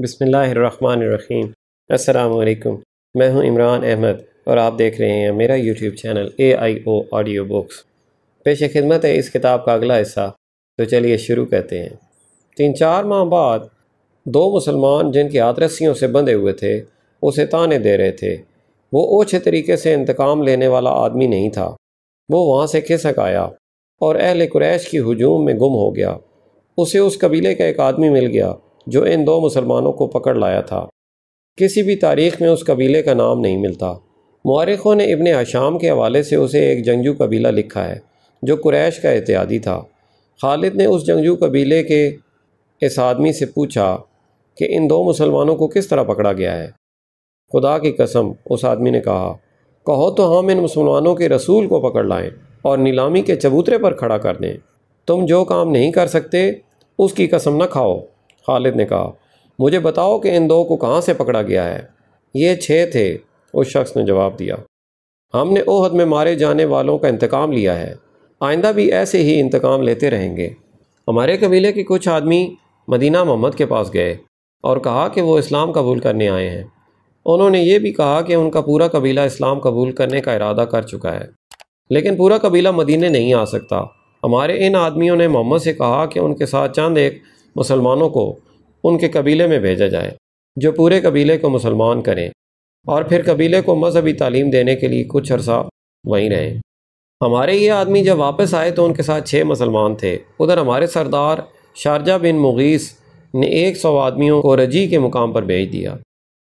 बिसमीम अलकुम मैं हूं इमरान अहमद और आप देख रहे हैं मेरा YouTube channel A I O audio books पेश खिदमत है इस किताब का अगला हिस्सा तो चलिए शुरू करते हैं तीन चार माह बाद दो मुसलमान जिनके हाथ से बंधे हुए थे उसे ताने दे रहे थे वो ओछे तरीके से इंतकाम लेने वाला आदमी नहीं था वो वहाँ से खिसक आया और अहल क्रैश की हजूम में गुम हो गया उसे उस कबीले का एक आदमी मिल गया जो इन दो मुसलमानों को पकड़ लाया था किसी भी तारीख में उस कबीले का नाम नहीं मिलता मुआरखों ने इबन हशाम के हवाले से उसे एक जंगजू कबीला लिखा है जो कुरैश का एतयादी था खालिद ने उस जंगजू कबीले के इस आदमी से पूछा कि इन दो मुसलमानों को किस तरह पकड़ा गया है खुदा की कसम उस आदमी ने कहा कहो तो हम इन मुसलमानों के रसूल को पकड़ लाएं और नीलामी के चबूतरे पर खड़ा कर दें तुम जो काम नहीं कर सकते उसकी कसम न खाओ खालिद ने कहा मुझे बताओ कि इन दो को कहाँ से पकड़ा गया है ये छः थे उस शख्स ने जवाब दिया हमने ओहद में मारे जाने वालों का इंतकाम लिया है आइंदा भी ऐसे ही इंतकाम लेते रहेंगे हमारे कबीले के कुछ आदमी मदीना मोहम्मद के पास गए और कहा कि वो इस्लाम कबूल करने आए हैं उन्होंने ये भी कहा कि उनका पूरा कबीला इस्लाम कबूल करने का इरादा कर चुका है लेकिन पूरा कबीला मदीने नहीं आ सकता हमारे इन आदमियों ने मोहम्मद से कहा कि उनके साथ चंद एक मुसलमानों को उनके कबीले में भेजा जाए जो पूरे कबीले को मुसलमान करें और फिर कबीले को मजहबी तालीम देने के लिए कुछ अरसा वहीं रहें हमारे ये आदमी जब वापस आए तो उनके साथ छः मुसलमान थे उधर हमारे सरदार शारजा बिन मुगीस ने एक सौ आदमियों को रजी के मुकाम पर भेज दिया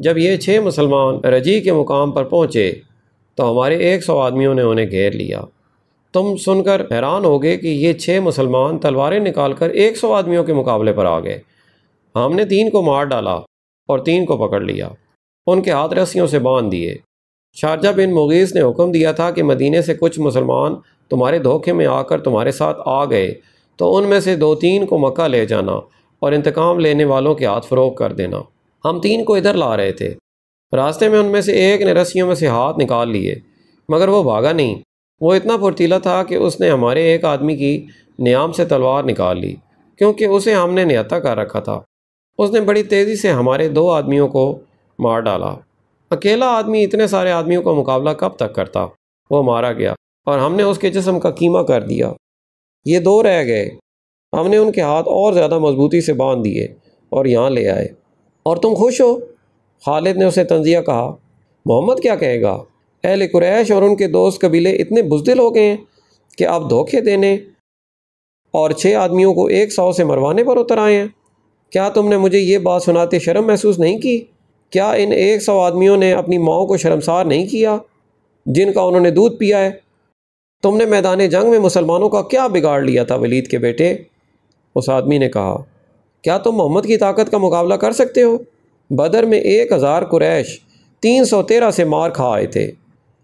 जब ये छः मुसलमान रजी के मुकाम पर पहुँचे तो हमारे एक सौ आदमियों ने उन्हें घेर लिया तुम सुनकर हैरान हो गए कि ये छः मुसलमान तलवारें निकाल कर एक सौ आदमियों के मुकाबले पर आ गए हमने तीन को मार डाला और तीन को पकड़ लिया उनके हाथ रस्सियों से बांध दिए शारजा बिन मुगीज़ ने हुक्म दिया था कि मदीने से कुछ मुसलमान तुम्हारे धोखे में आकर तुम्हारे साथ आ गए तो उनमें से दो तीन को मक्का ले जाना और इंतकाम लेने वालों के हाथ फरोग कर देना हम तीन को इधर ला रहे थे रास्ते में उनमें से एक ने रस्सियों में से हाथ निकाल लिए मगर वो भागा नहीं वो इतना फुर्तीला था कि उसने हमारे एक आदमी की नियाम से तलवार निकाल ली क्योंकि उसे हमने नियता कर रखा था उसने बड़ी तेज़ी से हमारे दो आदमियों को मार डाला अकेला आदमी इतने सारे आदमियों का मुकाबला कब तक करता वो मारा गया और हमने उसके जिसम का कीमा कर दिया ये दो रह गए हमने उनके हाथ और ज़्यादा मजबूती से बांध दिए और यहाँ ले आए और तुम खुश हो खालिद ने उसे तंजिया कहा मोहम्मद क्या कहेगा अहल कुरैश और उनके दोस्त कबीले इतने बुजदिल हो गए हैं कि आप धोखे देने और छः आदमियों को एक सौ से मरवाने पर उतर आए हैं क्या तुमने मुझे ये बात सुनाते शर्म महसूस नहीं की क्या इन एक सौ आदमियों ने अपनी माओ को शर्मसार नहीं किया जिनका उन्होंने दूध पिया है तुमने मैदान जंग में मुसलमानों का क्या बिगाड़ लिया था वलीद के बेटे उस आदमी ने कहा क्या तुम मोहम्मद की ताकत का मुकाबला कर सकते हो बदर में एक हज़ार कुरैश तीन सौ तेरह से मार खा आए थे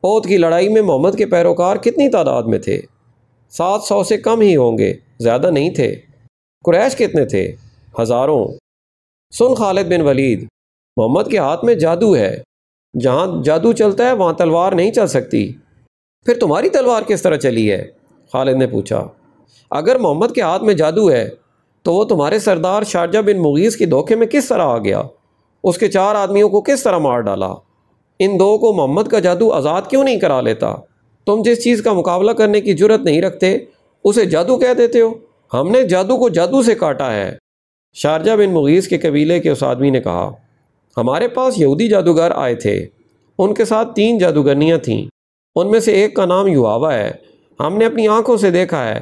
ओत की लड़ाई में मोहम्मद के पैरोकार कितनी तादाद में थे सात सौ से कम ही होंगे ज़्यादा नहीं थे कुरैश कितने थे हज़ारों सुन खालिद बिन वलीद मोहम्मद के हाथ में जादू है जहाँ जादू चलता है वहाँ तलवार नहीं चल सकती फिर तुम्हारी तलवार किस तरह चली है खालिद ने पूछा अगर मोहम्मद के हाथ में जादू है तो वो तुम्हारे सरदार शारजा बिन मुगीस के धोखे में किस तरह आ गया उसके चार आदमियों को किस तरह मार डाला इन दो को मोहम्मद का जादू आज़ाद क्यों नहीं करा लेता तुम जिस चीज़ का मुकाबला करने की जरूरत नहीं रखते उसे जादू कह देते हो हमने जादू को जादू से काटा है शारजा बिन मुगीस के कबीले के उस आदमी ने कहा हमारे पास यहूदी जादूगर आए थे उनके साथ तीन जादूगरनियाँ थीं उनमें से एक का नाम युवावा है हमने अपनी आंखों से देखा है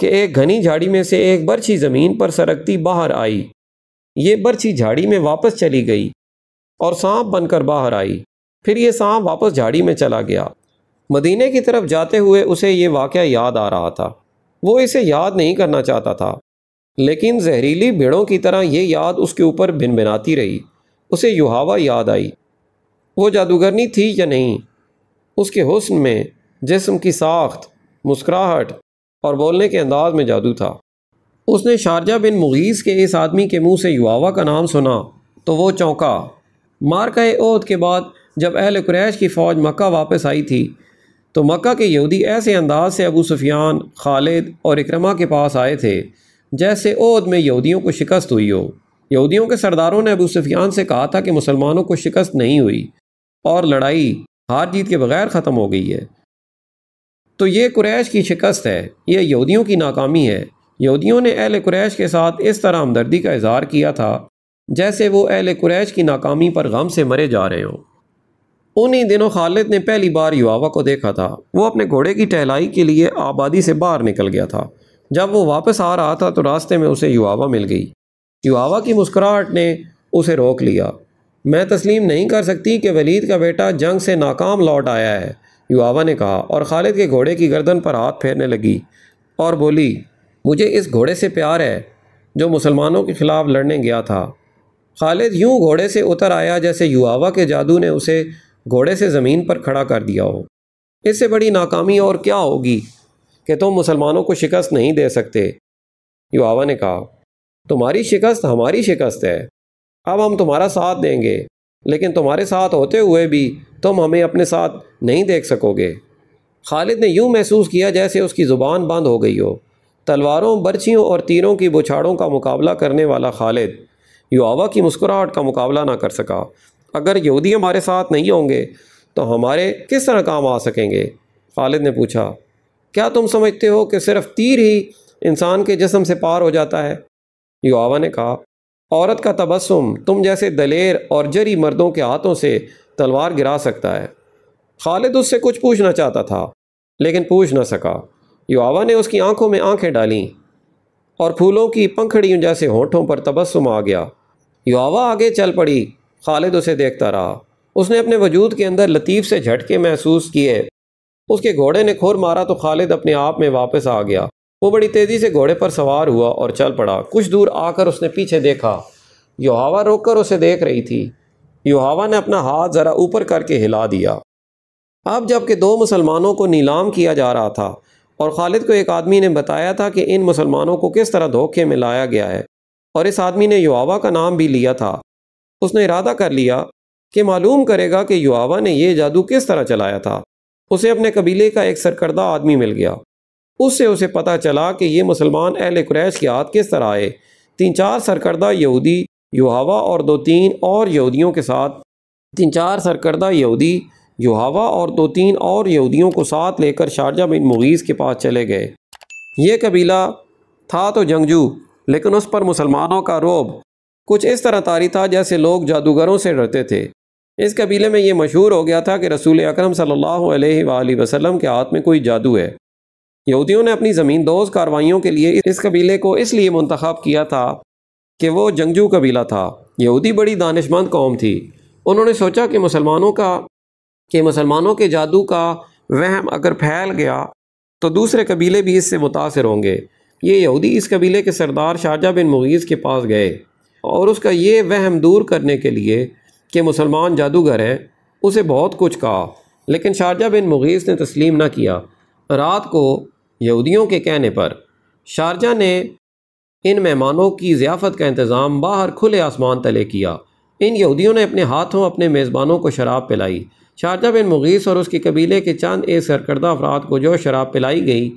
कि एक घनी झाड़ी में से एक बर्छी ज़मीन पर सरकती बाहर आई ये बर्छी झाड़ी में वापस चली गई और सांप बनकर बाहर आई फिर ये सांप वापस झाड़ी में चला गया मदीने की तरफ जाते हुए उसे ये वाक़ याद आ रहा था वो इसे याद नहीं करना चाहता था लेकिन जहरीली भेड़ों की तरह ये याद उसके ऊपर भिन भिनाती रही उसे युहावा याद आई वो जादूगरनी थी या नहीं उसके हुस्न में जिसम की साख्त मुस्कुराहट और बोलने के अंदाज में जादू था उसने शारजा बिन मुगीस के इस आदमी के मुंह से युवावा का नाम सुना तो वो चौंका मारका ओहद के बाद जब अहल क्रैश की फ़ौज मक्का वापस आई थी तो मक्का के यहूदी ऐसे अंदाज से अबू सुफियान खालिद और इक्रमा के पास आए थे जैसे ओद में यहूदियों को शिकस्त हुई हो यहूदियों के सरदारों ने अबू सुफियान से कहा था कि मुसलमानों को शिकस्त नहीं हुई और लड़ाई हार जीत के बगैर ख़त्म हो गई है तो ये कुरैश की शिकस्त है ये यहूदियों की नाकामी है यहूदियों ने अहल कुरैश के साथ इस तरह हमदर्दी का इजहार किया था जैसे वो अहल कुरैश की नाकामी पर गम से मरे जा रहे हों उन्हीं दिनों खालिद ने पहली बार युवा को देखा था वो अपने घोड़े की टहलाई के लिए आबादी से बाहर निकल गया था जब वो वापस आ रहा था तो रास्ते में उसे युवावा मिल गई युवावा की मुस्कुराहट ने उसे रोक लिया मैं तस्लीम नहीं कर सकती कि वलीद का बेटा जंग से नाकाम लौट आया है युवावा ने कहा और खालिद के घोड़े की गर्दन पर हाथ फेरने लगी और बोली मुझे इस घोड़े से प्यार है जो मुसलमानों के ख़िलाफ़ लड़ने गया था खालिद यूं घोड़े से उतर आया जैसे युवावा के जादू ने उसे घोड़े से ज़मीन पर खड़ा कर दिया हो इससे बड़ी नाकामी और क्या होगी कि तुम मुसलमानों को शिकस्त नहीं दे सकते युवा ने कहा तुम्हारी शिकस्त हमारी शिकस्त है अब हम तुम्हारा साथ देंगे लेकिन तुम्हारे साथ होते हुए भी तुम हमें अपने साथ नहीं देख सकोगे खालिद ने यूँ महसूस किया जैसे उसकी ज़ुबान बंद हो गई हो तलवारों बर्छियों और तीरों की बुछाड़ों का मुकाबला करने वाला खालिद युवा की मुस्कुराहट का मुकाबला ना कर सका अगर यहूदी हमारे साथ नहीं होंगे तो हमारे किस तरह काम आ सकेंगे खालिद ने पूछा क्या तुम समझते हो कि सिर्फ तीर ही इंसान के जिसम से पार हो जाता है युवा ने कहा औरत का तबस्सुम तुम जैसे दलेर और जरी मर्दों के हाथों से तलवार गिरा सकता है खालिद उससे कुछ पूछना चाहता था लेकिन पूछ ना सका युवा ने उसकी आंखों में आंखें डालीं और फूलों की पंखड़ियों जैसे होठों पर तबस्सुम आ गया युवा आगे चल पड़ी खालिद उसे देखता रहा उसने अपने वजूद के अंदर लतीफ़ से झटके महसूस किए उसके घोड़े ने खुर मारा तो खालिद अपने आप में वापस आ गया वो बड़ी तेज़ी से घोड़े पर सवार हुआ और चल पड़ा कुछ दूर आकर उसने पीछे देखा योहावा कर उसे देख रही थी योहावा ने अपना हाथ ज़रा ऊपर करके हिला दिया अब जबकि दो मुसलमानों को नीलाम किया जा रहा था और खालिद को एक आदमी ने बताया था कि इन मुसलमानों को किस तरह धोखे में लाया गया है और इस आदमी ने युवा का नाम भी लिया था उसने इरादा कर लिया कि मालूम करेगा कि युवा ने यह जादू किस तरह चलाया था उसे अपने कबीले का एक सरकर्दा आदमी मिल गया उससे उसे पता चला कि ये मुसलमान अहल क्रैश के हाथ किस तरह आए तीन चार सरकर्दा यहूदी युहावा और दो तीन और यहूदियों के साथ तीन चार सरकर्दा यहूदी युहावा और दो तीन और यहूदियों को साथ लेकर शारजा बिन मुगीस के पास चले गए ये कबीला था तो जंगजू लेकिन उस पर मुसलमानों का रोब कुछ इस तरह तारी था जैसे लोग जादूगरों से डरते थे इस कबीले में यह मशहूर हो गया था कि रसूल अक्रम सल्लल्लाहु के हाथ में कोई जादू है यहूदियों ने अपनी ज़मीन दोज कार्रवाइयों के लिए इस कबीले को इसलिए मंतखब किया था कि वो जंगजू कबीला था यहूदी बड़ी दानशमंद कौम थी उन्होंने सोचा कि मुसलमानों का कि मुसलमानों के जादू का वहम अगर फैल गया तो दूसरे कबीले भी इससे मुतासर होंगे ये यहूदी इस कबीले के सरदार शाहजा बिन मुगीज़ के पास गए और उसका ये वहम दूर करने के लिए कि मुसलमान जादूगर हैं उसे बहुत कुछ कहा लेकिन शारजा बिन मुगीस ने तस्लीम न किया रात को यहूदियों के कहने पर शारजा ने इन मेहमानों की ज़ियाफ़त का इंतज़ाम बाहर खुले आसमान तले किया इन यहूदियों ने अपने हाथों अपने मेज़बानों को शराब पिलाई शारजा बिन मुगीस और उसके कबीले के चंद ए सरकर्दा अफराद को जो शराब पिलाई गई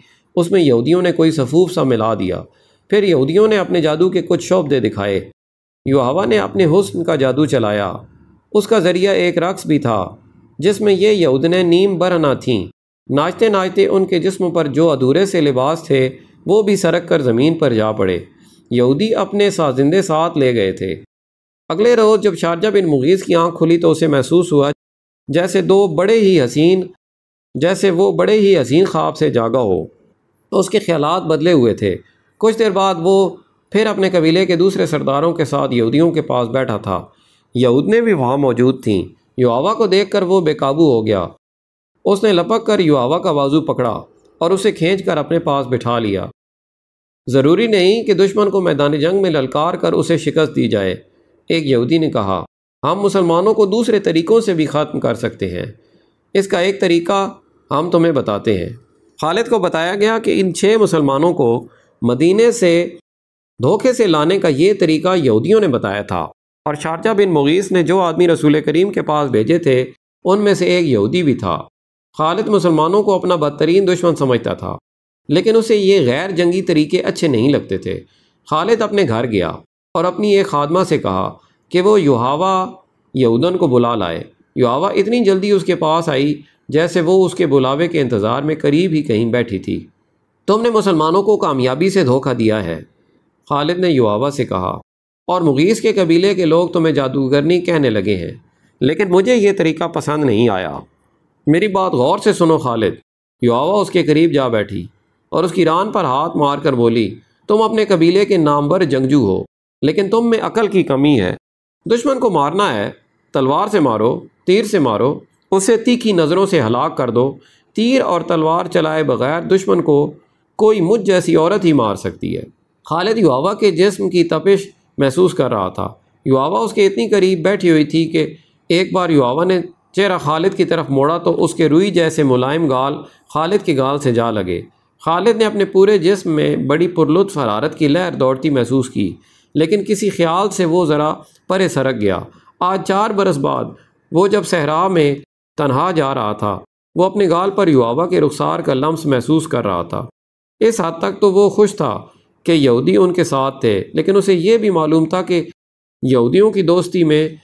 उसमें यहूदियों ने कोई सफूफ सा मिला दिया फिर यहूदियों ने अपने जादू के कुछ शोबे दिखाए युवा ने अपने हुस्न का जादू चलाया उसका ज़रिया एक रक्स भी था जिसमें ये यहूदने नीम बरना थीं नाचते नाचते उनके जिस्म पर जो अधूरे से लिबास थे वो भी सरक कर ज़मीन पर जा पड़े यहूदी अपने साजिंदे साथ ले गए थे अगले रोज़ जब शारजा बिन मुगीज़ की आँख खुली तो उसे महसूस हुआ जैसे दो बड़े ही हसीन जैसे वो बड़े ही हसीन ख्वाब से जागा हो तो उसके ख्याल बदले हुए थे कुछ देर बाद वो फिर अपने कबीले के दूसरे सरदारों के साथ यहूदियों के पास बैठा था यहूदने भी वहाँ मौजूद थीं युवा को देख कर वो बेकाबू हो गया उसने लपक कर युवा का बाजू पकड़ा और उसे खींच कर अपने पास बिठा लिया ज़रूरी नहीं कि दुश्मन को मैदान जंग में ललकार कर उसे शिकस्त दी जाए एक यहूदी ने कहा हम मुसलमानों को दूसरे तरीक़ों से भी ख़त्म कर सकते हैं इसका एक तरीका हम तुम्हें बताते हैं खालिद को बताया गया कि इन छः मुसलमानों को मदीने से धोखे से लाने का ये तरीका यहूदियों ने बताया था और शारजा बिन मुगीस ने जो आदमी रसूल करीम के पास भेजे थे उनमें से एक यहूदी भी था खालिद मुसलमानों को अपना बदतरीन दुश्मन समझता था लेकिन उसे ये गैर जंगी तरीके अच्छे नहीं लगते थे खालिद अपने घर गया और अपनी एक खादमा से कहा कि वो युहावा यहूदन को बुला लाए युहावा इतनी जल्दी उसके पास आई जैसे वो उसके बुलावे के इंतज़ार में करीब ही कहीं बैठी थी तुमने मुसलमानों को कामयाबी से धोखा दिया है खालिद ने युहावा से कहा और मुगीस के कबीले के लोग तुम्हें जादूगरनी कहने लगे हैं लेकिन मुझे ये तरीका पसंद नहीं आया मेरी बात गौर से सुनो खालिद युवा उसके करीब जा बैठी और उसकी रान पर हाथ मार कर बोली तुम अपने कबीले के नाम पर जंगजू हो लेकिन तुम में अकल की कमी है दुश्मन को मारना है तलवार से मारो तीर से मारो उसे तीखी नज़रों से हलाक कर दो तीर और तलवार चलाए बगैर दुश्मन को कोई मुझ जैसी औरत ही मार सकती है खालिद युवा के जिसम की तपिश महसूस कर रहा था युवा उसके इतनी करीब बैठी हुई थी कि एक बार युवा ने चेहरा खालिद की तरफ मोड़ा तो उसके रुई जैसे मुलायम गाल खालिद के गाल से जा लगे खालिद ने अपने पूरे जिस्म में बड़ी पुरलुत्फ हरारत की लहर दौड़ती महसूस की लेकिन किसी ख्याल से वो ज़रा परे सरक गया आज चार बरस बाद वो जब सहरा में तनहा जा रहा था वो अपने गाल पर युवा के रुखसार का लम्स महसूस कर रहा था इस हद तक तो वो खुश था कि यहूदी उनके साथ थे लेकिन उसे ये भी मालूम था कि यहूदियों की दोस्ती में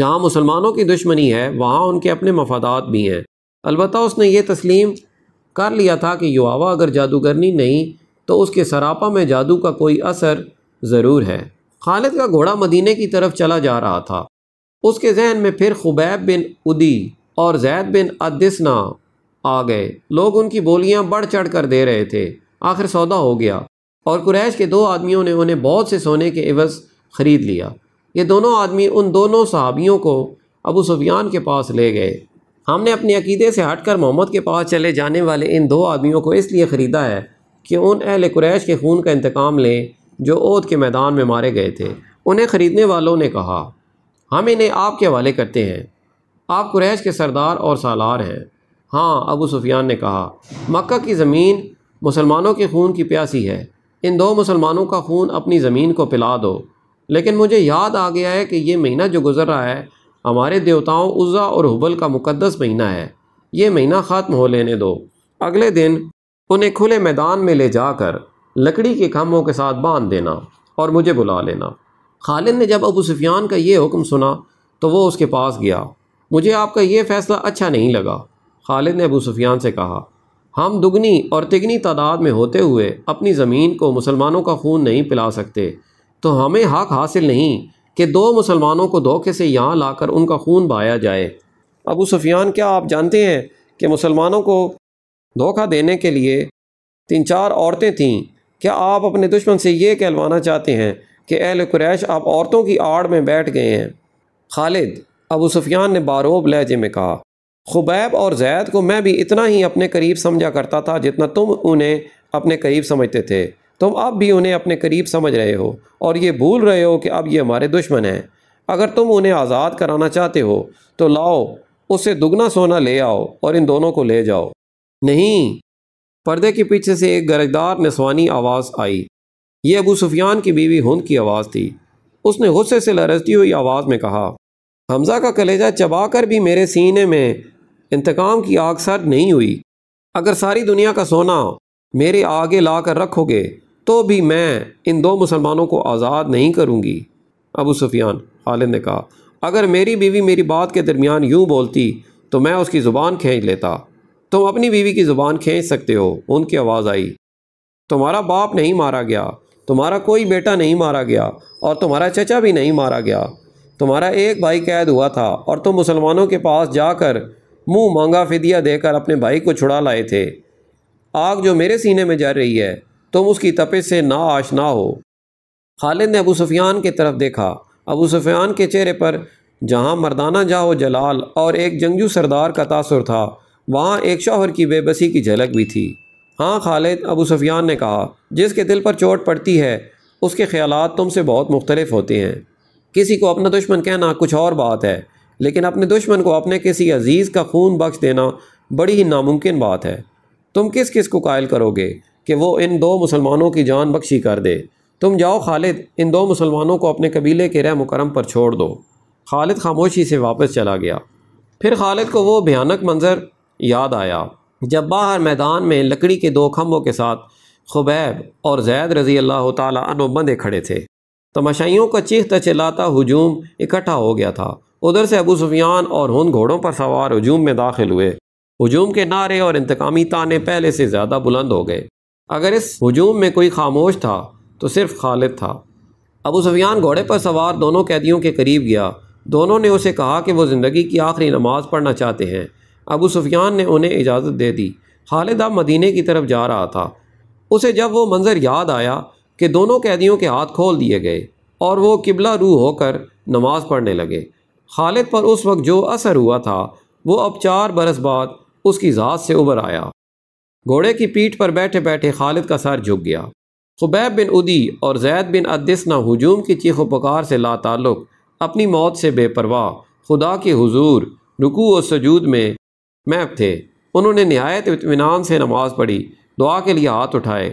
जहाँ मुसलमानों की दुश्मनी है वहाँ उनके अपने मफादात भी हैं अलबत् उसने ये तस्लीम कर लिया था कि युवा अगर जादूगरनी नहीं तो उसके सरापा में जादू का कोई असर ज़रूर है खालिद का घोड़ा मदीने की तरफ चला जा रहा था उसके जहन में फिर खुबैब बिन उदी और जैद बिन अदिसना आ गए लोग उनकी बोलियाँ बढ़ चढ़ कर दे रहे थे आखिर सौदा हो गया और कुरैश के दो आदमियों ने उन्हें बहुत से सोने के एवज़ ख़रीद लिया ये दोनों आदमी उन दोनों सहाबियों को अबू सुफियान के पास ले गए हमने अपने अकीदे से हटकर मोहम्मद के पास चले जाने वाले इन दो आदमियों को इसलिए ख़रीदा है कि उन अहल कुरैश के खून का इंतकाम लें जो ओद के मैदान में मारे गए थे उन्हें ख़रीदने वालों ने कहा हम इन्हें आपके हवाले करते हैं आप कुरैश के सरदार और सालार हैं हाँ अबू सुफियान ने कहा मक्का की ज़मीन मुसलमानों के खून की प्यासी है इन दो मुसलमानों का खून अपनी ज़मीन को पिला दो लेकिन मुझे याद आ गया है कि ये महीना जो गुज़र रहा है हमारे देवताओं उज़ा और हुबल का मुकदस महीना है ये महीना ख़त्म हो लेने दो अगले दिन उन्हें खुले मैदान में ले जाकर लकड़ी के खम्भों के साथ बांध देना और मुझे बुला लेना खालिद ने जब अबू सुफियान का ये हुक्म सुना तो वो उसके पास गया मुझे आपका ये फ़ैसला अच्छा नहीं लगा खालिद ने अबू सुफियान से कहा हम दुगनी और तिगनी तादाद में होते हुए अपनी ज़मीन को मुसलमानों का खून नहीं पिला सकते तो हमें हक हासिल नहीं कि दो मुसलमानों को धोखे से यहाँ लाकर उनका खून बहाया जाए अबू सुफियान क्या आप जानते हैं कि मुसलमानों को धोखा देने के लिए तीन चार औरतें थीं क्या आप अपने दुश्मन से ये कहलवाना चाहते हैं कि अहल कुरैश आप औरतों की आड़ में बैठ गए हैं खालिद अबू सुफियान ने बारोब लहजे में कहा खुबैब और जैद को मैं भी इतना ही अपने करीब समझा करता था जितना तुम उन्हें अपने करीब समझते थे तुम अब भी उन्हें अपने करीब समझ रहे हो और ये भूल रहे हो कि अब ये हमारे दुश्मन हैं अगर तुम उन्हें आज़ाद कराना चाहते हो तो लाओ उससे दुगना सोना ले आओ और इन दोनों को ले जाओ नहीं पर्दे के पीछे से एक गरजदार नस्वानी आवाज़ आई ये अबू सुफियान की बीवी हुंद की आवाज़ थी उसने गुस्से से लरजती हुई आवाज़ में कहा हमजा का कलेजा चबा कर भी मेरे सीने में इंतकाम की आग सर नहीं हुई अगर सारी दुनिया का सोना मेरे आगे ला कर रखोगे तो भी मैं इन दो मुसलमानों को आज़ाद नहीं करूँगी अबू सुफियान खालिद ने कहा अगर मेरी बीवी मेरी बात के दरमियान यूँ बोलती तो मैं उसकी ज़ुबान खींच लेता तुम तो अपनी बीवी की ज़ुबान खींच सकते हो उनकी आवाज़ आई तुम्हारा बाप नहीं मारा गया तुम्हारा कोई बेटा नहीं मारा गया और तुम्हारा चचा भी नहीं मारा गया तुम्हारा एक भाई कैद हुआ था और तुम मुसलमानों के पास जाकर मुंह मांगा फिदिया देकर अपने भाई को छुड़ा लाए थे आग जो मेरे सीने में जा रही है तुम उसकी तपिश से ना ना हो खालिद ने अबू सुफियान की तरफ देखा अबू सुफियान के चेहरे पर जहाँ मर्दाना जाओ जलाल और एक जंगजू सरदार का तासर था वहाँ एक शौहर की बेबसी की झलक भी थी हाँ खालिद अबू सुफियान ने कहा जिसके दिल पर चोट पड़ती है उसके ख्याल तुमसे बहुत मुख्तलिफ होते हैं किसी को अपना दुश्मन कहना कुछ और बात है लेकिन अपने दुश्मन को अपने किसी अजीज़ का खून बख्श देना बड़ी ही नामुमकिन बात है तुम किस किस को कायल करोगे कि वो इन दो मुसलमानों की जान बख्शी कर दे तुम जाओ खालिद इन दो मुसलमानों को अपने कबीले के रह मुकरम पर छोड़ दो खालिद खामोशी से वापस चला गया फिर खालिद को वो भयानक मंज़र याद आया जब बाहर मैदान में लकड़ी के दो खम्भों के साथ खुबैब और जैद रज़ी अल्लाह तन खड़े थे तमाशाइयों का चीखता चिल्लाता हजूम इकट्ठा हो गया था उधर से अबू सुफियान और हन घोड़ों पर सवार हजूम में दाखिल हुए हजूम के नारे और इंतकामी ताने पहले से ज़्यादा बुलंद हो गए अगर इस हजूम में कोई खामोश था तो सिर्फ खालिद था अबू सुफियान घोड़े पर सवार दोनों कैदियों के करीब गया दोनों ने उसे कहा कि वो ज़िंदगी की आखिरी नमाज़ पढ़ना चाहते हैं अबू सुफियान ने उन्हें इजाज़त दे दी खालिद अब मदीने की तरफ जा रहा था उसे जब वो मंज़र याद आया कि दोनों कैदियों के हाथ खोल दिए गए और वो किबला रू होकर नमाज़ पढ़ने लगे खालिद पर उस वक्त जो असर हुआ था वो अब चार बरस बाद उसकी ज़ात से उबर आया घोड़े की पीठ पर बैठे बैठे खालिद का सर झुक गया खुबैब बिन उदी और जैद बिन अदिसना हजूम की चीखो पुकार से तल्लुक अपनी मौत से बेपरवाह खुदा के हजूर रुकू और सजूद में मैप थे उन्होंने नहायत इतमान से नमाज पढ़ी दुआ के लिए हाथ उठाए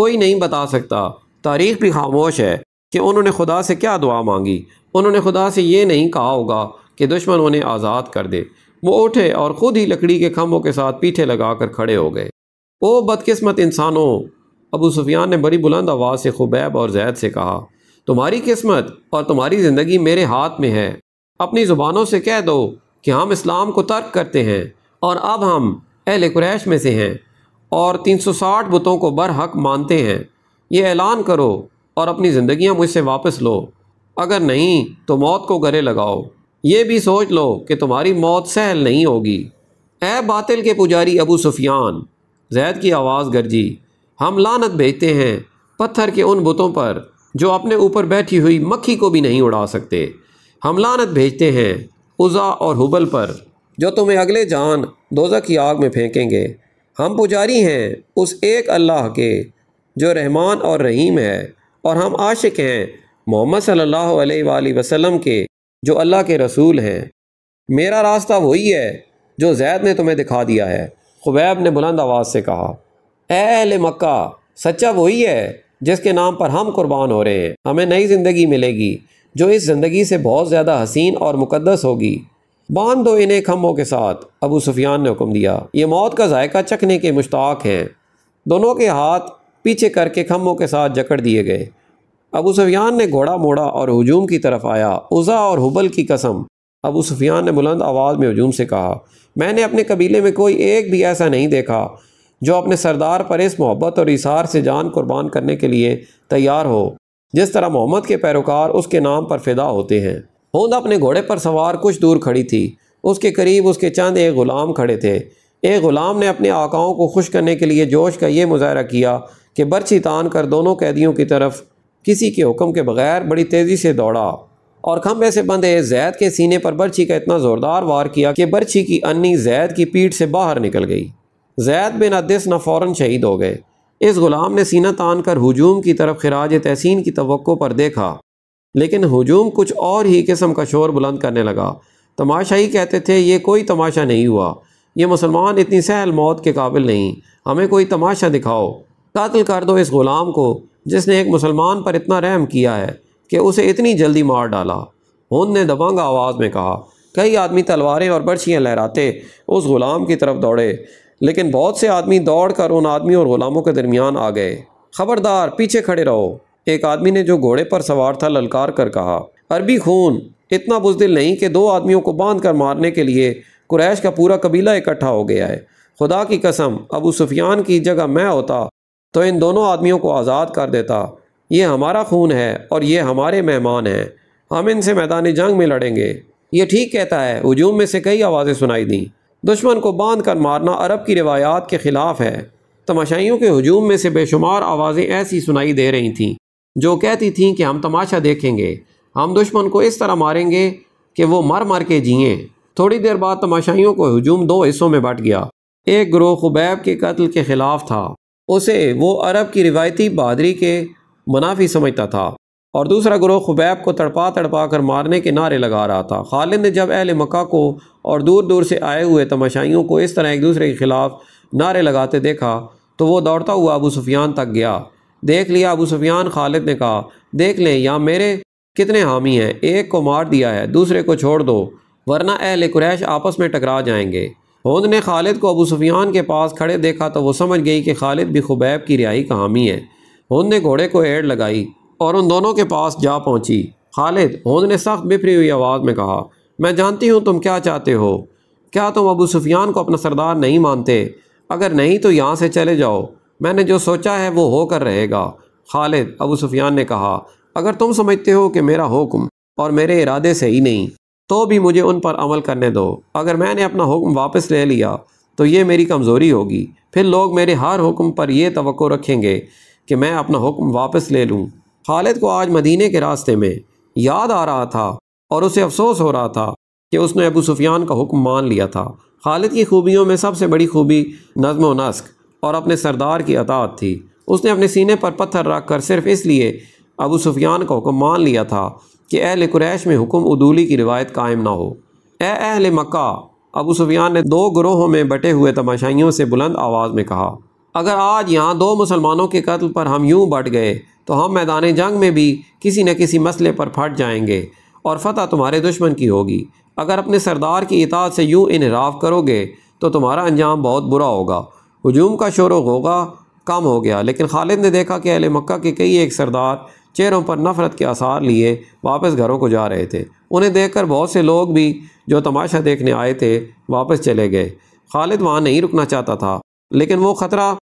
कोई नहीं बता सकता तारीख भी खामोश है कि उन्होंने खुदा से क्या दुआ मांगी उन्होंने खुदा से ये नहीं कहा होगा कि दुश्मन उन्हें आज़ाद कर दे वो उठे और ख़ुद ही लकड़ी के खम्भों के साथ पीठे लगा कर खड़े हो गए ओ बदकस्मत इंसानों अबू सुफियान ने बड़ी बुलंद आवाज़ से खुबैब और जैद से कहा तुम्हारी किस्मत और तुम्हारी ज़िंदगी मेरे हाथ में है अपनी ज़ुबानों से कह दो कि हम इस्लाम को तर्क करते हैं और अब हम अहल क्रैश में से हैं और तीन सौ साठ बुतों को बरहक मानते हैं ये ऐलान करो और अपनी ज़िंदियाँ मुझसे वापस लो अगर नहीं तो मौत को गले लगाओ ये भी सोच लो कि तुम्हारी मौत सहल नहीं होगी ए बातिल के पुजारी अबू सुफियान जैद की आवाज़ गर्जी हम लानत भेजते हैं पत्थर के उन बुतों पर जो अपने ऊपर बैठी हुई मक्खी को भी नहीं उड़ा सकते हम लानत भेजते हैं उज़ा और हुबल पर जो तुम्हें अगले जान दोजा की आग में फेंकेंगे हम पुजारी हैं उस एक अल्लाह के जो रहमान और रहीम है और हम आशिक हैं मोहम्मद सल्लल्लाहु अलैहि वसल्लम के जो अल्लाह के रसूल हैं मेरा रास्ता वही है जो जैद ने तुम्हें दिखा दिया है खुबैब ने बुलंद आवाज़ से कहा अहल मक्का सच्चा वही है जिसके नाम पर हम कुर्बान हो रहे हैं हमें नई ज़िंदगी मिलेगी जो इस ज़िंदगी से बहुत ज़्यादा हसीन और मुकदस होगी बांध दो इन्हें खम्भों के साथ अबू सुफियान ने हुक्म दिया ये मौत का जायका चखने के मुश्ताक हैं दोनों के हाथ पीछे करके खम्भों के साथ जकड़ दिए गए अबू सुफियान ने घोड़ा मोड़ा और हजूम की तरफ आया उज़ा और हुबल की कसम अबू सुफियान ने बुलंद आवाज़ में हजूम से कहा मैंने अपने कबीले में कोई एक भी ऐसा नहीं देखा जो अपने सरदार पर इस मोहब्बत और इशार से जान कुर्बान करने के लिए तैयार हो जिस तरह मोहम्मद के पैरोकार उसके नाम पर फिदा होते हैं होंद अपने घोड़े पर सवार कुछ दूर खड़ी थी उसके करीब उसके चंद एक ग़ुलाम खड़े थे एक ग़ुलाम ने अपने आकाओं को खुश करने के लिए जोश का ये मुजाहरा किया कि बर्छी तान कर दोनों कैदियों की तरफ किसी के हुक्म के बगैर बड़ी तेज़ी से दौड़ा और खम्भे से बंधे जैद के सीने पर बर्छी का इतना ज़ोरदार वार किया कि बर्छी की अन्नी जैद की पीठ से बाहर निकल गई जैद बिन अदिस न फ़ौर शहीद हो गए इस ग़ुलाम ने सीना तान कर हजूम की तरफ खराज तहसीन की तो पर देखा लेकिन हजूम कुछ और ही किस्म का शोर बुलंद करने लगा तमाशा ही कहते थे ये कोई तमाशा नहीं हुआ ये मुसलमान इतनी सहल मौत के काबिल नहीं हमें कोई तमाशा दिखाओ कातल कर दो इस ग़ुलाम को जिसने एक मुसलमान पर इतना रहम किया है कि उसे इतनी जल्दी मार डाला हुन ने दबंग आवाज़ में कहा कई आदमी तलवारें और बर्छियाँ लहराते उस ग़ुलाम की तरफ दौड़े लेकिन बहुत से आदमी दौड़ कर उन आदमी और ग़ुलामों के दरमियान आ गए ख़बरदार पीछे खड़े रहो एक आदमी ने जो घोड़े पर सवार था ललकार कर कहा अरबी खून इतना बुजदिल नहीं कि दो आदमियों को बांध कर मारने के लिए कुरैश का पूरा कबीला इकट्ठा हो गया है खुदा की कसम अबू सुफियान की जगह मैं होता तो इन दोनों आदमियों को आज़ाद कर देता ये हमारा खून है और ये हमारे मेहमान हैं हम इनसे मैदान जंग में लड़ेंगे ये ठीक कहता है हजूम में से कई आवाज़ें सुनाई दी दुश्मन को बांध कर मारना अरब की रिवायात के ख़िलाफ़ है तमाशाइयों के हजूम में से बेशुमार आवाज़ें ऐसी सुनाई दे रही थीं जो कहती थीं कि हम तमाशा देखेंगे हम दुश्मन को इस तरह मारेंगे कि वो मर मर के जिये थोड़ी देर बाद तमाशाइयों को हजूम दो हिस्सों में बट गया एक ग्रोह खुबैब के कत्ल के ख़िलाफ़ था उसे वो अरब की रिवायती बहादरी के मुनाफी समझता था और दूसरा ग्रोह खुबैब को तड़पा तड़पा कर मारने के नारे लगा रहा था खालिद ने जब अहल मक्का को और दूर दूर से आए हुए तमाशाइयों को इस तरह एक दूसरे के ख़िलाफ़ नारे लगाते देखा तो वो दौड़ता हुआ अबू सुफियान तक गया देख लिया अबू सुफियान खालिद ने कहा देख लें यहाँ मेरे कितने हामी हैं एक को मार दिया है दूसरे को छोड़ दो वरना अहल क्रैश आपस में टकरा जाएंगे ओंद ने खालिद को अबू सुफियान के पास खड़े देखा तो वो समझ गई कि खालिद भी खुबैब की रिहाई का हामी है ओंद ने घोड़े को एड़ लगाई और उन दोनों के पास जा पहुंची खालिद ओंद ने सख्त बिफरी हुई आवाज़ में कहा मैं जानती हूँ तुम क्या चाहते हो क्या तुम अबू सुफियान को अपना सरदार नहीं मानते अगर नहीं तो यहाँ से चले जाओ मैंने जो सोचा है वो होकर रहेगा खालिद अबू सुफियान ने कहा अगर तुम समझते हो कि मेरा हुक्म और मेरे इरादे से ही नहीं तो भी मुझे उन पर अमल करने दो अगर मैंने अपना हुक्म वापस ले लिया तो ये मेरी कमज़ोरी होगी फिर लोग मेरे हर हुक्म पर यह तो रखेंगे कि मैं अपना हुक्म वापस ले लूँ खालिद को आज मदीने के रास्ते में याद आ रहा था और उसे अफसोस हो रहा था कि उसने अबू सुफियान का हुक्म मान लिया था खालिद की खूबियों में सबसे बड़ी खूबी नज़म व नस्क और अपने सरदार की अतात थी उसने अपने सीने पर पत्थर रख कर सिर्फ इसलिए अबू सुफियान का हुक्म मान लिया था कि अहल कुरैश में हुक्म उदूली की रिवायत कायम ना हो ए अहल मक्का अबू सुफियान ने दो ग्रोहों में बटे हुए तमाशाइयों से बुलंद आवाज़ में कहा अगर आज यहाँ दो मुसलमानों के कत्ल पर हम यूँ बट गए तो हम मैदान जंग में भी किसी न किसी मसले पर फट जाएंगे और फतह तुम्हारे दुश्मन की होगी अगर अपने सरदार की इताद से यूँ इनहराफ करोगे तो तुम्हारा अंजाम बहुत बुरा होगा हजूम का शोर होगा कम हो गया लेकिन खालिद ने देखा कि अहल मक्का के कई एक सरदार चेहरों पर नफरत के आसार लिए वापस घरों को जा रहे थे उन्हें देखकर बहुत से लोग भी जो तमाशा देखने आए थे वापस चले गए खालिद वहाँ नहीं रुकना चाहता था लेकिन वो ख़तरा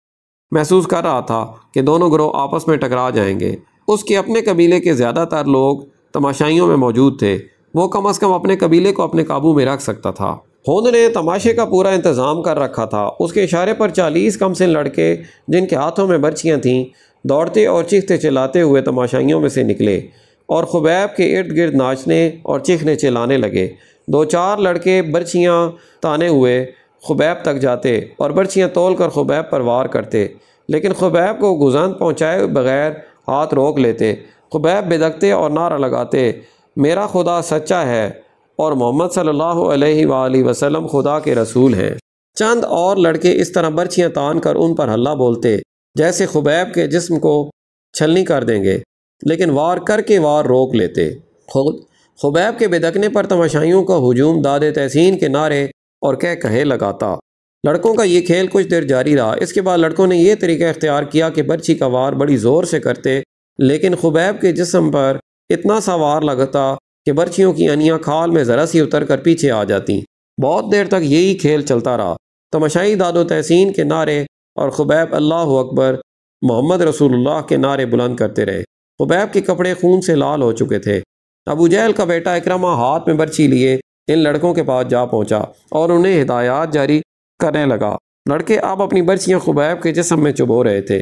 महसूस कर रहा था कि दोनों ग्रोह आपस में टकरा जाएंगे उसके अपने कबीले के ज़्यादातर लोग तमाशाइयों में मौजूद थे वो कम अज़ कम अपने कबीले को अपने काबू में रख सकता था होंद ने तमाशे का पूरा इंतज़ाम कर रखा था उसके इशारे पर चालीस कम से लड़के जिनके हाथों में बर्चियाँ थीं दौड़ते और चीखते चिल्लाते हुए तमाशाइयों में से निकले और खुबैब के इर्द गिर्द नाचने और चीखने चिल्लाने लगे दो चार लड़के बर्छियाँ ताने हुए खुबैब तक जाते और बर्छियाँ तोल कर खुबैब पर वार करते लेकिन खुबैब को गुजान पहुँचाए बगैर हाथ रोक लेते खुबैब बिदकते और नारा लगाते मेरा खुदा सच्चा है और मोहम्मद सल्लल्लाहु अलैहि वसल्लम खुदा के रसूल हैं चंद और लड़के इस तरह बर्छियाँ तान कर उन पर हल्ला बोलते जैसे खुबैब के जिस्म को छलनी कर देंगे लेकिन वार करके वार रोक लेते खुद खुबैब के बेदकने पर तमाशाइयों का हजूम दाद तहसीन के नारे और कह कहे लगाता लड़कों का ये खेल कुछ देर जारी रहा इसके बाद लड़कों ने यह तरीका इख्तियार किया कि बर्छी का वार बड़ी ज़ोर से करते लेकिन खुबैब के जिसम पर इतना सा वार लगता कि बर्छियों की अनियाँ खाल में ज़रा सी उतर कर पीछे आ जाती बहुत देर तक यही खेल चलता रहा तमाशाई दादो तहसीन के नारे और खुबैब अल्लाह अकबर मोहम्मद रसूलुल्लाह के नारे बुलंद करते रहे खुबैब के कपड़े खून से लाल हो चुके थे अबू जैल का बेटा इक्रमा हाथ में बर्ची लिए इन लड़कों के पास जा पहुंचा और उन्हें हिदायत जारी करने लगा लड़के अब अपनी बर्चियाँ खुबैब के जिसम में चुबो रहे थे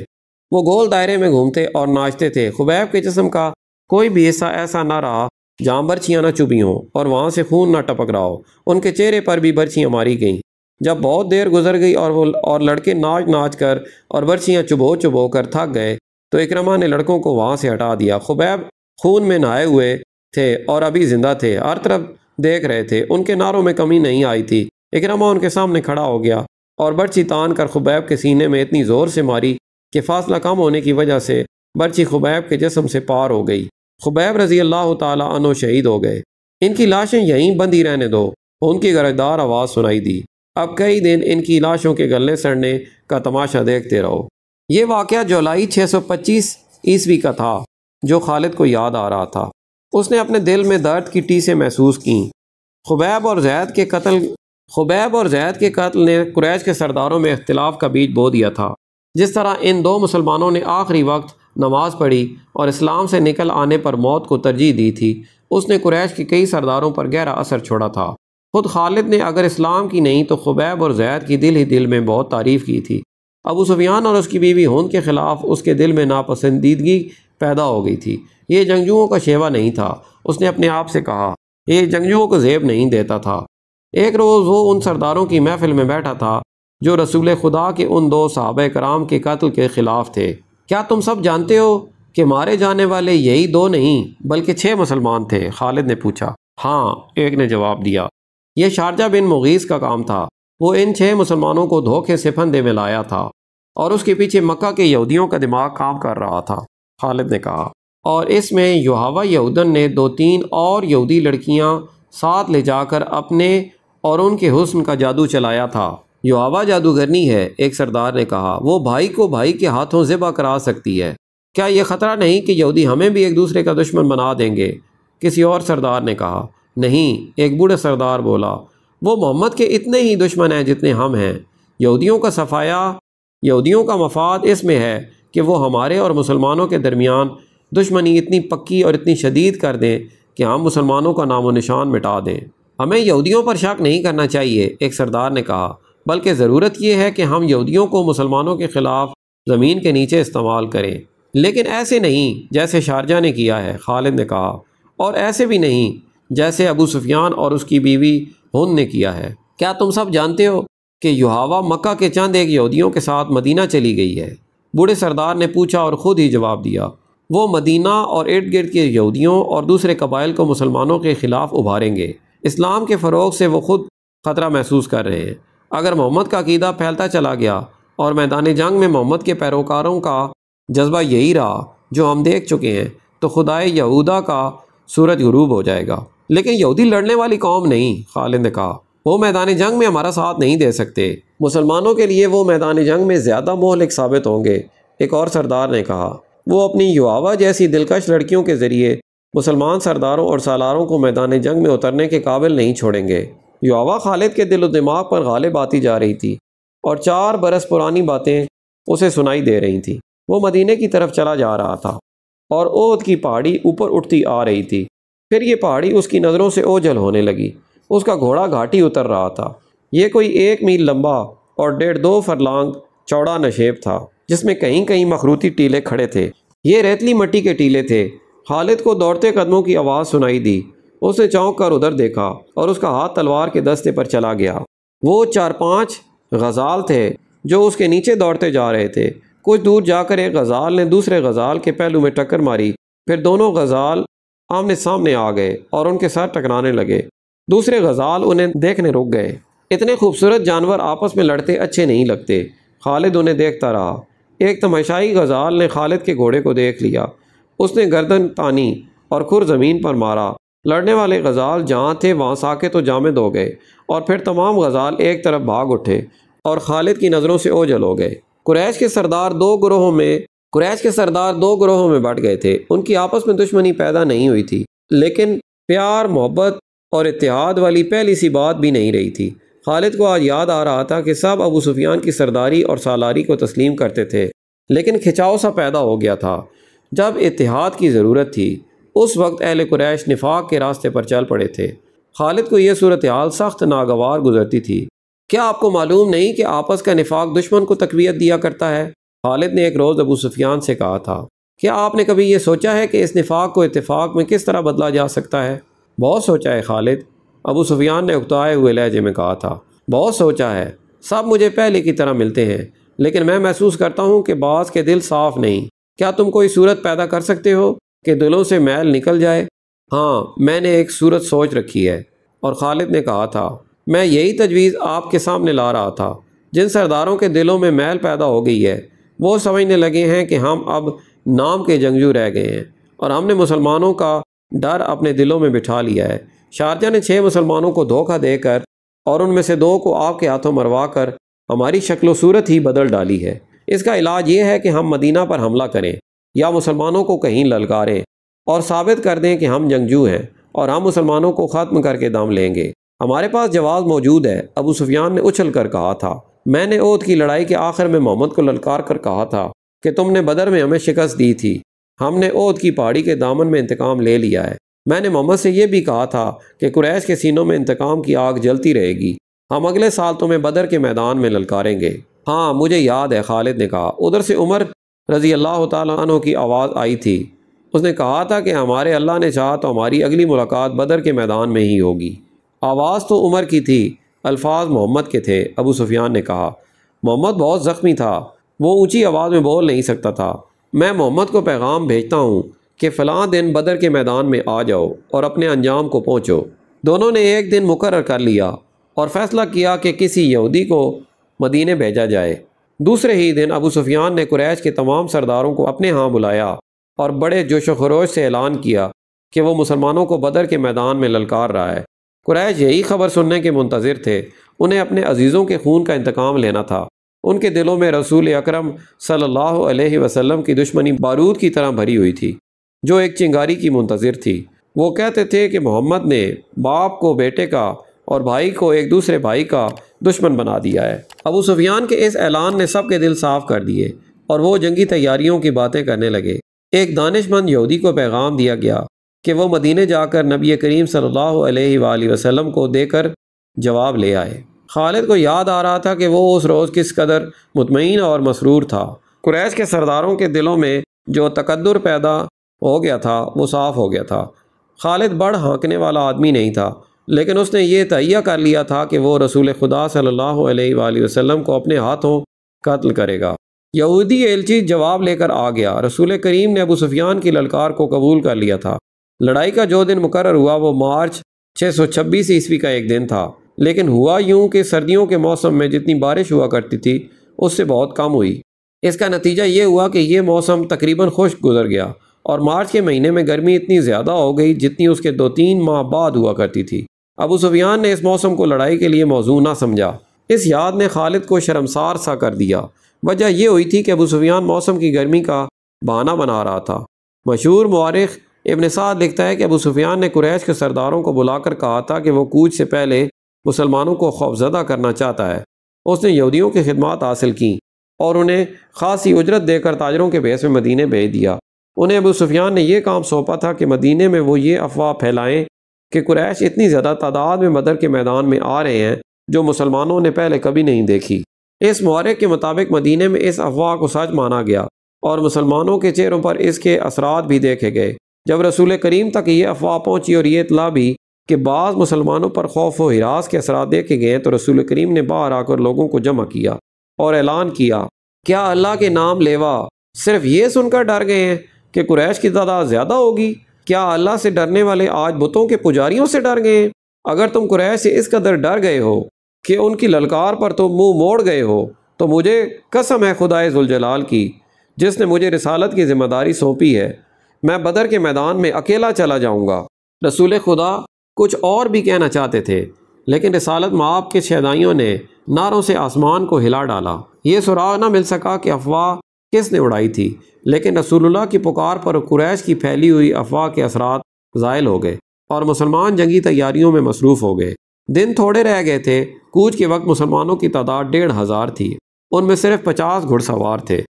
वो गोल दायरे में घूमते और नाचते थे खुबैब के जिसम का कोई भी हिस्सा ऐसा ना रहा जहाँ बर्चियाँ ना चुभी हों और वहाँ से खून ना टपक रहा हो उनके चेहरे पर भी बर्चियाँ मारी गईं जब बहुत देर गुजर गई और वो और लड़के नाच नाच कर और बर्छियाँ चुभो चुभो कर थक गए तो इक्रमा ने लड़कों को वहाँ से हटा दिया खुबैब खून में नहाए हुए थे और अभी ज़िंदा थे हर तरफ देख रहे थे उनके नारों में कमी नहीं आई थी इक्रमा उनके सामने खड़ा हो गया और बर्ची तान कर खुबैब के सीने में इतनी ज़ोर से मारी कि फासला कम होने की वजह से बर्ची खुबैब के जिसम से पार हो गई खुबैब रजी अल्लाह तनो शहीद हो गए इनकी लाशें यहीं बंदी रहने दो उनकी गरजदार आवाज़ सुनाई दी अब कई दिन इनकी लाशों के गले सड़ने का तमाशा देखते रहो ये वाक़ जुलाई 625 ईस्वी का था जो खालिद को याद आ रहा था उसने अपने दिल में दर्द की टीसें महसूस कं खुबैब और जैद के कत्ल खुबैब और जैद के कत्ल ने कुरैश के सरदारों में अख्तिलाफ का बीज बो दिया था जिस तरह इन दो मुसलमानों ने आखिरी वक्त नमाज पढ़ी और इस्लाम से निकल आने पर मौत को तरजीह दी थी उसने कुरैश के कई सरदारों पर गहरा असर छोड़ा था ख़ुद खालिद ने अगर इस्लाम की नहीं तो खुबैब और जैद की दिल ही दिल में बहुत तारीफ़ की थी अबू सुफियान और उसकी बीवी होंद के ख़िलाफ़ उसके दिल में नापसंदीदगी पैदा हो गई थी ये जंगजुओं का शेवा नहीं था उसने अपने आप से कहा ये जंगजुओं को जेब नहीं देता था एक रोज़ वो उन सरदारों की महफिल में बैठा था जो रसूल खुदा के उन दो सहाब कराम के कत्ल के ख़िलाफ़ थे क्या तुम सब जानते हो कि मारे जाने वाले यही दो नहीं बल्कि छः मुसलमान थे खालिद ने पूछा हाँ एक ने जवाब दिया यह शारजा बिन मुगीस का काम था वो इन छह मुसलमानों को धोखे से फंदे में लाया था और उसके पीछे मक्का के यहूदियों का दिमाग काम कर रहा था खालिद ने कहा और इसमें युहावा यहूदन ने दो तीन और यहूदी लड़कियां साथ ले जाकर अपने और उनके हुस्न का जादू चलाया था युहावा जादूगरनी है एक सरदार ने कहा वो भाई को भाई के हाथों ज़िबा करा सकती है क्या यह ख़तरा नहीं कि यहूदी हमें भी एक दूसरे का दुश्मन बना देंगे किसी और सरदार ने कहा नहीं एक बूढ़े सरदार बोला वो मोहम्मद के इतने ही दुश्मन हैं जितने हम हैं यहूदियों का सफाया यहूदियों का मफाद इसमें है कि वो हमारे और मुसलमानों के दरमियान दुश्मनी इतनी पक्की और इतनी शदीद कर दें कि हम मुसलमानों का नामो निशान मिटा दें हमें यहूदियों पर शक नहीं करना चाहिए एक सरदार ने कहा बल्कि ज़रूरत यह है कि हम यहूदियों को मुसलमानों के ख़िलाफ़ ज़मीन के नीचे इस्तेमाल करें लेकिन ऐसे नहीं जैसे शारजा ने किया है खालिद ने कहा और ऐसे भी नहीं जैसे अबू सुफियान और उसकी बीवी हुन ने किया है क्या तुम सब जानते हो कि युहावा मक्का के चंद एक यहूदियों के साथ मदीना चली गई है बूढ़े सरदार ने पूछा और ख़ुद ही जवाब दिया वो मदीना और इर्द गिर्द के यहूदियों और दूसरे कबाइल को मुसलमानों के ख़िलाफ़ उभारेंगे इस्लाम के फ़रोग से वो ख़ुद ख़तरा महसूस कर रहे हैं अगर मोहम्मद का अकीदा फैलता चला गया और मैदान जंग में मोहम्मद के पैरोकारों का जज्बा यही रहा जो हम देख चुके हैं तो खुदाए यहूदा का सूरज गरूब हो जाएगा लेकिन यहूदी लड़ने वाली कौम नहीं खालिद ने कहा वो मैदान जंग में हमारा साथ नहीं दे सकते मुसलमानों के लिए वो मैदान जंग में ज़्यादा मोहलिक साबित होंगे एक और सरदार ने कहा वो अपनी युवा जैसी दिलकश लड़कियों के ज़रिए मुसलमान सरदारों और सालारों को मैदान जंग में उतरने के काबिल नहीं छोड़ेंगे युवा खालिद के दिल दिमाग पर गालिब आती जा रही थी और चार बरस पुरानी बातें उसे सुनाई दे रही थी वो मदीने की तरफ चला जा रहा था और ओद की पहाड़ी ऊपर उठती आ रही थी फिर ये पहाड़ी उसकी नज़रों से ओझल होने लगी उसका घोड़ा घाटी उतर रहा था ये कोई एक मील लंबा और डेढ़ दो फरलांग चौड़ा नशेब था जिसमें कहीं कहीं मखरूती टीले खड़े थे ये रेतली मट्टी के टीले थे खालिद को दौड़ते कदमों की आवाज़ सुनाई दी उसने चौंक कर उधर देखा और उसका हाथ तलवार के दस्ते पर चला गया वो चार पांच गज़ाल थे जो उसके नीचे दौड़ते जा रहे थे कुछ दूर जाकर एक गज़ाल ने दूसरे गज़ाल के पहलू में टक्कर मारी फिर दोनों गज़ाल आमने सामने आ गए और उनके साथ टकराने लगे दूसरे गजाल उन्हें देखने रुक गए इतने खूबसूरत जानवर आपस में लड़ते अच्छे नहीं लगते खालिद उन्हें देखता रहा एक तमाशाई गजाल ने खालिद के घोड़े को देख लिया उसने गर्दन तानी और खुर ज़मीन पर मारा लड़ने वाले गजाल जहाँ थे वहाँ साके तो जामद हो गए और फिर तमाम गजाल एक तरफ भाग उठे और खालिद की नज़रों से ओझल हो गए कुरैश के सरदार दो ग्रोहों में कुरैश के सरदार दो ग्रोहों में बट गए थे उनकी आपस में दुश्मनी पैदा नहीं हुई थी लेकिन प्यार मोहब्बत और इतिहाद वाली पहली सी बात भी नहीं रही थी खालिद को आज याद आ रहा था कि सब अबू सुफियान की सरदारी और सालारी को तस्लीम करते थे लेकिन खिंचाव सा पैदा हो गया था जब इतिहाद की ज़रूरत थी उस वक्त अहल कुरैश निफाक के रास्ते पर चल पड़े थे खालिद को यह सूरत हाल सख्त नागवार गुजरती थी क्या आपको मालूम नहीं कि आपस का निफाक दुश्मन को तकवीत दिया करता है खालिद ने एक रोज़ अबू सुफियान से कहा था क्या आपने कभी यह सोचा है कि इस निफाक को इतफाक़ में किस तरह बदला जा सकता है बहुत सोचा है खालिद अबू सुफियान ने उकताए हुए लहजे में कहा था बहुत सोचा है सब मुझे पहले की तरह मिलते हैं लेकिन मैं महसूस करता हूँ कि बास के दिल साफ़ नहीं क्या तुम कोई सूरत पैदा कर सकते हो कि दिलों से मैल निकल जाए हाँ मैंने एक सूरत सोच रखी है और खालिद ने कहा था मैं यही तजवीज़ आपके सामने ला रहा था जिन सरदारों के दिलों में मैल पैदा हो गई है वो समझने लगे हैं कि हम अब नाम के जंगजू रह गए हैं और हमने मुसलमानों का डर अपने दिलों में बिठा लिया है शारजा ने छः मुसलमानों को धोखा देकर और उनमें से दो को आपके हाथों मरवा कर हमारी शक्ल सूरत ही बदल डाली है इसका इलाज ये है कि हम मदीना पर हमला करें या मुसलमानों को कहीं ललकारें और साबित कर दें कि हम जंगजू हैं और हम मुसलमानों को ख़त्म करके दम लेंगे हमारे पास जवाब मौजूद है अबू सुफियान ने उछल कर कहा था मैंने ओद की लड़ाई के आखिर में मोहम्मद को ललकार कर कहा था कि तुमने बदर में हमें शिकस्त दी थी हमने ओद की पहाड़ी के दामन में इंतकाम ले लिया है मैंने मोहम्मद से यह भी कहा था कि कुरैश के सीनों में इंतकाम की आग जलती रहेगी हम अगले साल तुम्हें बदर के मैदान में ललकारेंगे हाँ मुझे याद है खालिद ने कहा उधर से उमर रजी अल्लाह तु की आवाज़ आई थी उसने कहा था कि हमारे अल्लाह ने चाहा तो हमारी अगली मुलाकात बदर के मैदान में ही होगी आवाज़ तो उमर की थी अल्फाज मोहम्मद के थे अबू सुफियान ने कहा मोहम्मद बहुत ज़ख्मी था वो ऊंची आवाज़ में बोल नहीं सकता था मैं मोहम्मद को पैगाम भेजता हूँ कि फ़लाँ दिन बदर के मैदान में आ जाओ और अपने अंजाम को पहुँचो दोनों ने एक दिन मुकर कर लिया और फ़ैसला किया कि किसी यहूदी को मदीने भेजा जाए दूसरे ही दिन अबू सुफियान ने कुरैश के तमाम सरदारों को अपने यहाँ बुलाया और बड़े जोश व खरोश से ऐलान किया कि वो मुसलमानों को बदर के मैदान में ललकार रहा है कुरैश यही खबर सुनने के मंतज़र थे उन्हें अपने अजीज़ों के खून का इंतकाम लेना था उनके दिलों में रसूल अक्रम सल्लल्लाहु की दुश्मनी बारूद की तरह भरी हुई थी जो एक चिंगारी की मुंतज़र थी वो कहते थे कि मोहम्मद ने बाप को बेटे का और भाई को एक दूसरे भाई का दुश्मन बना दिया है अबू सुफियान के इस ऐलान ने सबके दिल साफ कर दिए और वो जंगी तैयारियों की बातें करने लगे एक दानशमंद यहूदी को पैगाम दिया गया कि वह मदीने जाकर नबी करीम सल्लल्लाहु अलैहि वसल्लम को देकर जवाब ले आए खालिद को याद आ रहा था कि वह उस रोज़ किस कदर मुतमिन और मसरूर था कुरैश के सरदारों के दिलों में जो तकदर पैदा हो गया था वो साफ़ हो गया था खालिद बड़ हाँकने वाला आदमी नहीं था लेकिन उसने ये तैयार कर लिया था कि वो रसूल खुदा सल्लल्लाहु अलैहि वसल्लम को अपने हाथों कत्ल करेगा यहूदी एलची जवाब लेकर आ गया रसूल करीम ने अबू सुफियान की ललकार को कबूल कर लिया था लड़ाई का जो दिन मुकर हुआ वो मार्च 626 ईस्वी का एक दिन था लेकिन हुआ यूं कि सर्दियों के मौसम में जितनी बारिश हुआ करती थी उससे बहुत कम हुई इसका नतीजा ये हुआ कि यह मौसम तकरीबन खुश्क गुजर गया और मार्च के महीने में गर्मी इतनी ज़्यादा हो गई जितनी उसके दो तीन माह बाद हुआ करती थी अबू सुफियान ने इस मौसम को लड़ाई के लिए मौजू ना समझा इस याद ने खालिद को शर्मसार सा कर दिया वजह यह हुई थी कि अबू सुफियान मौसम की गर्मी का बहाना बना रहा था मशहूर मौरख इबन साद लिखता है कि अबू सुफियान ने कुरैश के सरदारों को बुलाकर कहा था कि वो कूच से पहले मुसलमानों को खौफजदा करना चाहता है उसने यहूदियों की खिदमत हासिल की और उन्हें खासी उजरत देकर ताजरों के भेस में मदीने भेज दिया उन्हें अबू सुफियान ने यह काम सौंपा था कि मदीने में वो ये अफवाह फैलाएं कि कुरैश इतनी ज़्यादा तादाद में मदर के मैदान में आ रहे हैं जो मुसलमानों ने पहले कभी नहीं देखी इस मुहरक के मुताबिक मदीने में इस अफवाह को सच माना गया और मुसलमानों के चेहरों पर इसके असरात भी देखे गए जब रसूल करीम तक ये अफवाह पहुँची और ये इतला भी कि बाज़ मुसलमानों पर खौफ व हिरास के असरा देखे गए तो रसूल करीम ने बाहर आकर लोगों को जमा किया और ऐलान किया क्या अल्लाह के नाम लेवा सिर्फ ये सुनकर डर गए हैं कि कुरैश की तादाद ज़्यादा होगी क्या अल्लाह से डरने वाले आज बुतों के पुजारियों से डर गए अगर तुम कुरैश से इस कदर डर गए हो कि उनकी ललकार पर तुम मुंह मोड़ गए हो तो मुझे कसम है खुदाए जुलजलाल की जिसने मुझे रिसालत की ज़िम्मेदारी सौंपी है मैं बदर के मैदान में अकेला चला जाऊँगा रसूल खुदा कुछ और भी कहना चाहते थे लेकिन रसालत माप के शहदाइयों ने नारों से आसमान को हिला डाला ये सुराग ना मिल सका कि अफवाह किसने उड़ाई थी लेकिन रसूलुल्लाह की पुकार पर कुरैश की फैली हुई अफवाह के असरात ज़ायल हो गए और मुसलमान जंगी तैयारियों में मसरूफ़ हो गए दिन थोड़े रह गए थे कूच के वक्त मुसलमानों की तादाद डेढ़ हज़ार थी उनमें सिर्फ पचास घुड़सवार थे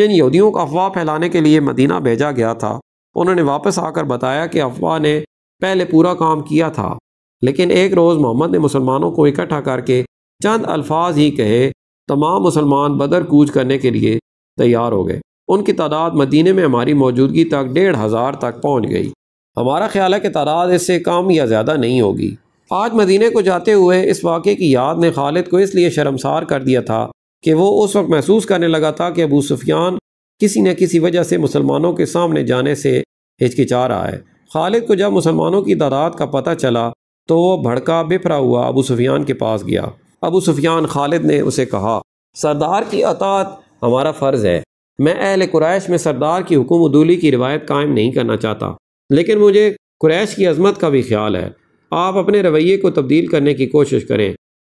जिन यहूदियों का अफवाह फैलाने के लिए मदीना भेजा गया था उन्होंने वापस आकर बताया कि अफवाह ने पहले पूरा काम किया था लेकिन एक रोज़ मोहम्मद ने मुसलमानों को इकट्ठा करके चंद अल्फाज ही कहे तमाम मुसलमान बदर कूच करने के लिए तैयार हो गए उनकी तादाद मदीने में हमारी मौजूदगी तक डेढ़ हज़ार तक पहुँच गई हमारा ख्याल है कि तादाद इससे कम या ज़्यादा नहीं होगी आज मदीने को जाते हुए इस वाक़े की याद ने खालिद को इसलिए शर्मसार कर दिया था कि वो उस वक्त महसूस करने लगा था कि अबू सुफियान किसी न किसी वजह से मुसलमानों के सामने जाने से हिचकिचा रहा है खालिद को जब मुसलमानों की तादाद का पता चला तो वह भड़का बिफरा हुआ अबू सुफियान के पास गया अबू सुफियान खालिद ने उसे कहा सरदार की अतात हमारा फ़र्ज़ है मैं अहल कुरैश में सरदार की हुकुम दूली की रिवायत कायम नहीं करना चाहता लेकिन मुझे कुरैश की अजमत का भी ख्याल है आप अपने रवैये को तब्दील करने की कोशिश करें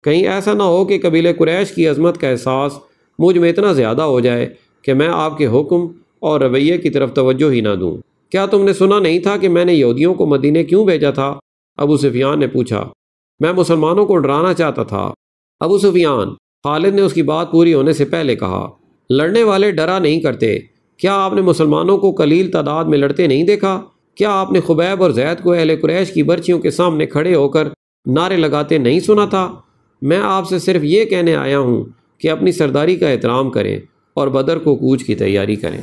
कहीं ऐसा ना हो कि कबीले कुरैश की अजमत का एहसास मुझ में इतना ज़्यादा हो जाए कि मैं आपके हुक्म और रवैये की तरफ तवज्जो ही ना दूँ क्या तुमने सुना नहीं था कि मैंने यहूदियों को मदीने क्यों भेजा था अबू सुफियान ने पूछा मैं मुसलमानों को डराना चाहता था अबू सुफियान खालिद ने उसकी बात पूरी होने से पहले कहा लड़ने वाले डरा नहीं करते क्या आपने मुसलमानों को कलील तादाद में लड़ते नहीं देखा क्या आपने खुबैब और जैद को अहले कुरैश की बर्चियों के सामने खड़े होकर नारे लगाते नहीं सुना था मैं आपसे सिर्फ ये कहने आया हूँ कि अपनी सरदारी का एहतराम करें और बदर को कूच की तैयारी करें